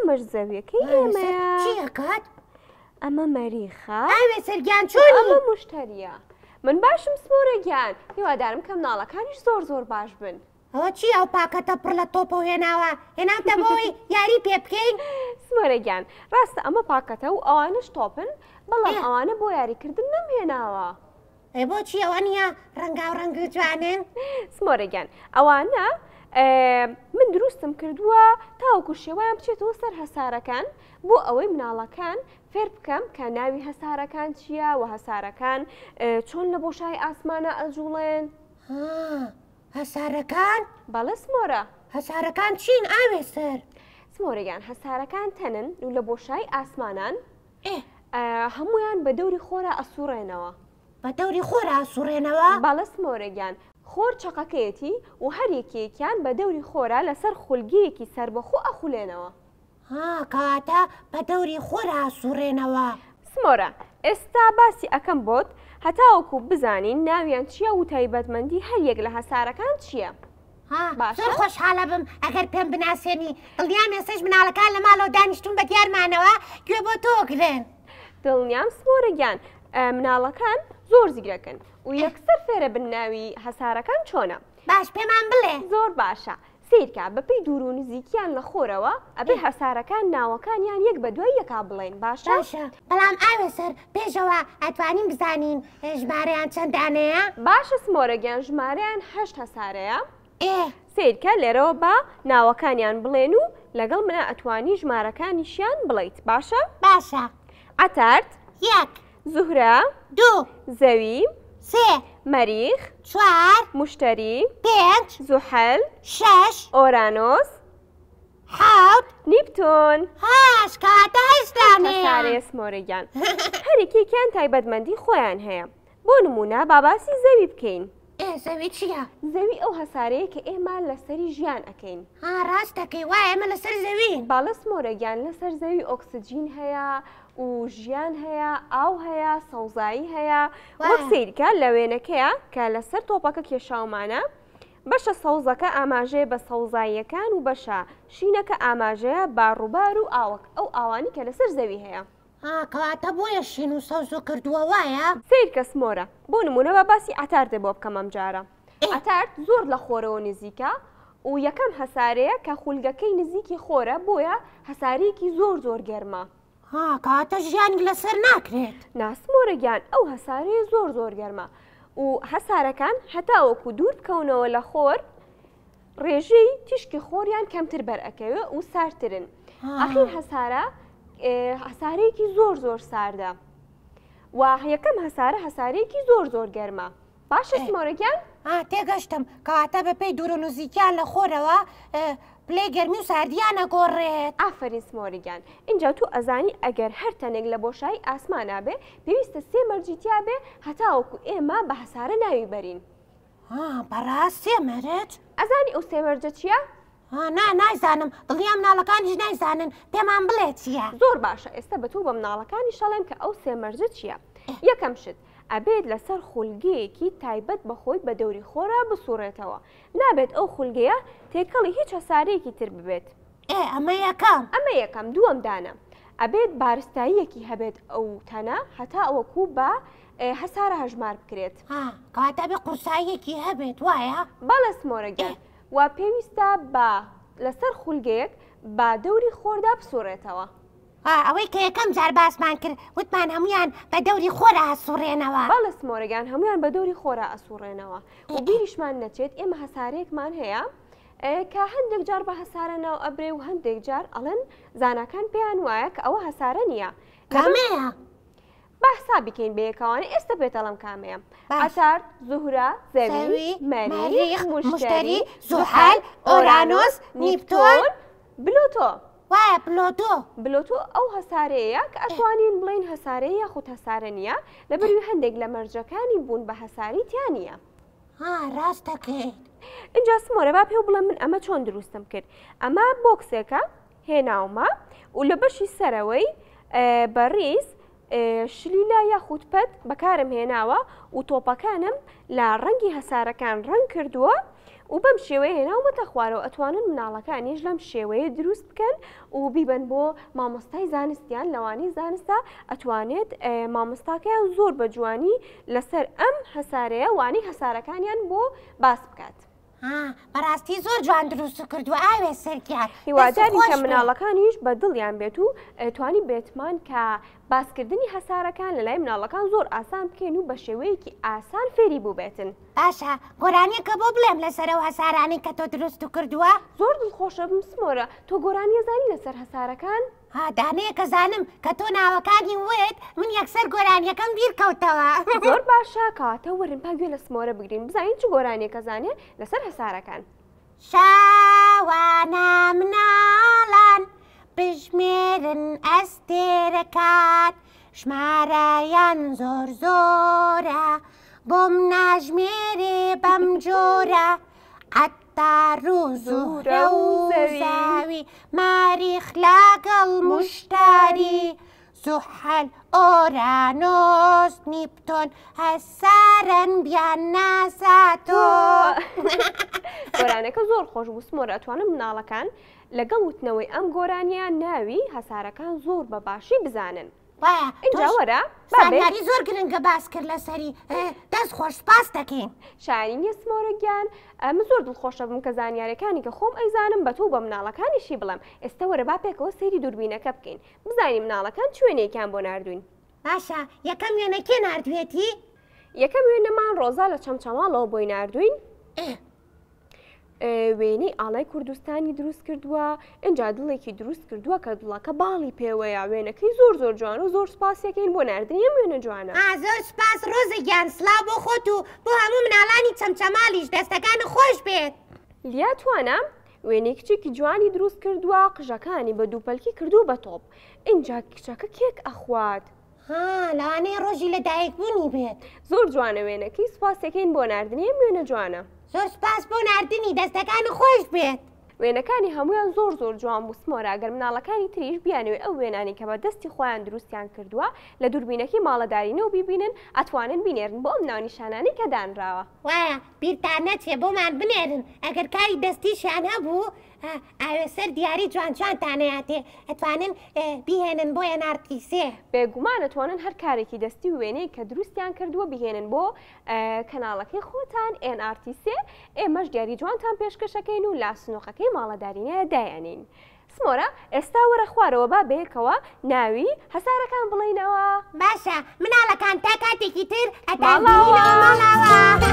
ئەمەش زەویەکەی ئێمەکات ئەمە مەریخە ئاوێ سەرگیان چۆن ئەمە مشتریە من باشم سپۆرە گیان هیوادارم کەم ناڵەکانیش زۆر زۆر باش بن ئەوە چی ئەو پاکەتە پڕ لە تۆپە هێناوە هێنام دەمەوەی یاری پێ بکەین سمۆرە گیان ڕاستە ئەمە پاکەتە و ئەوانش تۆپن بەڵام ئەوانە بۆ یاریکردن نەم هێناوە. بۆچی ئەوە نیە ڕەنگاو ڕەنگ جوانن سمۆرەگەن ئەوانە من دروستم کردووە تاوکو شێوایان بچێتەوە سەر هەسارەکان بۆ ئەوەی مناڵەکان فێر بکەم کە ناوی هەسارەکان چییە و هەسارەکان چۆن لە بۆشای ئاسمانە ئەجوڵێن هەسارەکان بەڵە سمۆرە هەسارەکان چین ئاوێ سەر سمۆرەیان هەسارەکان تەنن و لە بۆشای ئاسمانان هەمویان بە دەوری خۆرە ئەسوڕێنەوە. بە دەوری خۆرا سوڕێنەوە باڵە سمۆرەگیان خۆر چقەکەیەتی و هەرێکیەکیان بە دەوری خۆرا لەسەر خولگەیەکی سربەخۆ ئەخولێنەوە ها کاتە بە دەوری خۆرا سوڕێنەوە سمۆرە ئێستا باسی ئەەکەم بۆت هەتاوەکو بزانین ناویان چییە و تایبەتمەندی هەریەک لە هەسارەکان چییە؟ باشر خۆشحالە بم ئەگەر پێم بناسێنی دڵیان ێسش منالەکان لە ماڵەوە دانیشتون بە دیارمانەوە گوێ بۆ تۆگرن دڵنیام سمۆرەگیان مناڵەکان زۆر زیگرەکەن و یەکسەر فێرە بناوی هەسارەکان چۆنە باش پێمان بڵێ زۆر باشە سیرکە بەپی دوور و نزیکیان لە خۆرەوە ئەبێ هەسارەکان ناوەکانیان یەک بە دوای یەکا بڵێن باشە بەڵام ئاوێ سەر پێشەوە ئەتوانین بزانین ژمارەیان چەندانەیە باشە سمۆرەگەیان ژمارەیان هەشت هەسارەیە سیرکە لێرەوە بە ناوەکانیان بڵێن و لەگەڵ منە ئەتوانی ژمارەکانیشیان بڵیت باشە باشە ئەتارد یەک. زوهرا دوو زەوی سێ مەریخ چوار مشتری پێنج زوحل شش ئۆرانۆس حوت نیپتۆن هاش کاتە هەشتانێ سمۆرەگیان هەرێکیان تایبەتمەندی خۆیان هەیە بۆ نمونە باباسی زەوی بکەین. زەوی چییە؟ زەوی ئەو هەسارەیە کە ئێمە لەسەری ژیان ئەەکەین. ها ڕاستەکەی وای ئەمە لەسەر زەوی باڵە سمۆرەگیان لەسەر زەوی ئۆکسسیجین هەیە و ژیان هەیە ئاو هەیە سەوزایی هەیە وەک سیرکە لە وێنەکەیە کە لەسەر تۆپەکە کێشاومانە بەشە سەوزەکە ئاماژەیە بە سەوزاییەکان و بەشە شینەکە ئاماژەیە باڕووبار و ئاوەک ئەو ئاوانی کە لەسەر زەوی هەیە. کەواتە بۆیە شین و سەوز و کردووە وایە؟ سیر کەس مۆرە بۆ نمونە بە باسی ئەتار دە بۆ بکەم ئەم جارە. ئەتارد زۆر لە خۆرەوە نزیکە و یەکەم هەسارەیە کە خولگەکەی نزیکی خۆرە بۆیە هەسارێکی زۆر زۆر گەرمە. ها کاتە ژیان لەسەر ناکرێت ناسمۆرەگیان ئەو هەساری زۆر زۆر گەرمە و هەسارەکان هەتاوەکو دوور بکەونەوە لە خۆر ڕێژەی تیشکی خۆریان کەمتر بەرەکەوێ و سارترن ئەخیر هەسارە هەسارەیەکی زۆر زۆر ساردە و یەکەم هەسارە هەسارەیەکی زۆر زۆر گەرمە باشە سمۆرەگیان تێگەشتم کەواتە بەپی دوور و نوزیکیان لە خۆرەوە پلێ گەرمی و ساردیانە گۆڕێت ئافرین سمۆریگان اینجا تو ئەزانی ئەگەر هەر تەنێک لە بۆشایی ئاسمانابێ پێویستە سێ مەرجیتیا بێ هەتاوەکو ئێمە بە هەسارە ناوی بەرین بەڕاستێ مەرێت ئەزانی ئەو سێمەرجە چییە؟ نا نایزانم دڵیام ناڵەکانیش نایزانن پێمان بڵێت چییە؟ زۆر باشە ئێستا بە تو بە مناڵەکانی شەڵێم کە ئەو سێمەرجە چییە؟ یەکەم شت ئەبێت لەسەر خولگەیەکی تایبەت بەخۆی بە دەوری خۆرا بسوڕێتەوە نابێت ئەو خولگەیە تێکەڵی هیچ هەسارەیەکی تر ببێت ئێ ئەمە یەکەم ئەمە یەکەم دووەم دانە ئەبێت بارستاییەکی هەبێت ئەو تەنە هەتا ئەوەکو بە هەسارە هەژمار بکرێت کاتە بێ قورسایەکی هەبێت وایە؟ بەڵست مۆرەگەر وا پێویستە بە لەسەر خولگەیەک با دەوری خۆردا بسوڕێتەوە. ئەوەی کە یەکەم جار باسمان کرد وتمان هەمویان بە دەوری خۆرە ئاسوڕێنەوە بەڵە سمۆرەگان هەمویان بە دەوری خۆرە ئەسوڕێنەوە بیریشمان نەچێت ئێمە هەسارێکمان هەیە کە هەندێک جار بە هەسارەنەوە ئەبرێ و هەندێک جار ئەڵەن زانەکان پێیان وایە کە ئەوە هەسارە نییە کامەیە بەحسا بکەین بەیەکەوانە ئێستا بێتەڵم کامەیە ئاشار زوهرا زەوی مەریخ مشتری زوحال ئۆرانۆس نیپتۆن بلوتۆ. وایە بلۆتۆ بلۆتۆ ئەو هەسارەیە کە ئەتوانین بڵین هەسارەیە یاخود هەسارە نیە لەبەروی هەندێک لە مەرجەکانی بوون بە هەساری تیان نیە ها ڕاست دەکەیت اینجا سمۆرە با پێ بڵم من ئەمە چۆن دروستم کرد ئەمە بۆکسێکە هێناومە و لە بەشی سەرەوەی بەڕیز شلیلا یاخودپەت بەکارم هێناوە و تۆپەکانم لە ڕەنگی هەسارەکان ڕنگ کردووە و بەم شێوەیە هێناومەتە خوارەوە ئەتوانن مناڵەکانیش لەم شێوەیە دروست بکەن و بیبن بۆ مامۆستای زانستیان لەوانی زانستە ئەتوانێت مامۆستاکەیان زۆر بە جوانی لەسەر ئەم هەسارەیە وانی هەسارەکانیان بۆ باس بکات. بەڕاستی زۆر جوان دروست کردووە ئاوێ سەرکار هیواداری کە مناڵەکانیش بە دڵیان بێت و توانی بێتمان کە باسکردنی هەسارەکان لە لای مناڵەکان زۆر ئاسان بکەین و بە شێوەیەکی ئاسان فێری بووبێتن باشە گۆرانیەکە بۆ بڵێم لەسەرەوە هەسارانی کە تۆ دروست و کردووە زۆر دڵخۆشە بمسمۆرە تۆ گۆرانیەزانی لەسەر هەسارەکان؟ ها دانەیە کە زانم کە تۆ ناوەکانی وێت من یەکسەر گۆرانیەکەم بیر کەوتەوە زۆر باشە کاتە ورن پاگوێ لە سمۆرە بگرین بزانین چ گۆرانیەکە زانێ لەسەر هەسارەکان شاوانە مناڵان بژمێرن ئەستێرەکان ژمارەیان زۆر زۆرە بۆم ناژمێرێ بەم جۆرە ئەت تاڕوز و ڕەوزاوی ماریخ لاگەڵ مشتاری زوحل ئۆرانۆس نیپتۆن هەسارەن بیان نازاتۆ گۆرانەکە زۆر خۆش بووسمۆرە ئەتوانم مناڵەکان لەگەڵ وتنەوەی ئەم گۆرانیا ناوی هەسارەکان زۆر بەباشی بزانن. وەرە زۆر گرنگە باس کرد لەسەری بەڕێز خۆشپاس دەکەین شارینگە سمۆرەگیان ئەمە زۆر دڵخۆشە بم کە زانیارەکانی کە خۆم ئەیزانم بە تۆ بە مناڵەکانیشی بڵم ئێستا وەرەبا پێکەوە سەیری دوربینەکە بکەین بزانیم مناڵەکان چێنێکیان بۆ نردوین باشە یەکەم وێنەکێ نردوێتی؟ یەکەم وێنەمان ڕۆزا لە چەمچەواڵەوە بۆی نردوین؟ وێنەی ئاڵای کوردستانی دروست کردووە ئەجا دڵێکی دروست کردووە کە دڵەکە باڵی پێوەیە وێنەکەی زۆر زۆر جوان و زۆر سپاسەکەین بۆ نردنی وێنە جوانە زۆر سپاس ڕۆزە گیانسلا بۆ خۆت و بۆ هەموو مناڵانی چەمچەمالیش دەستەکان خۆش بێت لیا توانم؟ وێنەی کچێکی جوانی دروست کردووە قژەکانی بە دووپەلکی کردو بە تۆپ، ئینجا کچەکە کێک ئەخوات. لەوانەیە ڕۆژی لە دایکبوونی بێت زۆر جوانە وێنەکەی سوپاسەکەین بۆ نردنیە وێنە جوانە زۆر سپاس بۆ نردنی دەستەکان خۆش بێت وێنەکانی هەمویان زۆر زۆر جوان بوسمۆراگەر مناڵەکانی تریش بیانوێ ئەو وێنانی کە بە دەستی خۆیان دروستیان کردووە لە دووربینەکی ماڵەدارینە و بیبینن ئەتوانن بینێرن بۆ ئەم ناونیشانانی کە دانراوە وایە بیرتان نەچێ بۆمان بنێرن ئەگەر کاری دەستیشیان هەبوو ئاوێسەر دیاری جوانجانتانەیاتێ ئەتوانن بیهێنن بۆ ئەنارتیسێ بێگومان ئەتوانن هەر کارێکی دەستی و وێنەی کە دروستیان کردووە بهێنن بۆ کەناڵەکەی خۆتان ئNRTسێ ئێمەش دیاری جوانتان پێشکەشەکەین و لاسنۆخەکەی ماڵەدارینەیە دایانین. سمۆرە ئێستا وەرە خوارەوە با بێکەوە ناوی هەسارەکان بڵینەوە باشە مناڵەکان تا کاتێکی تر ئەتاڵەوە.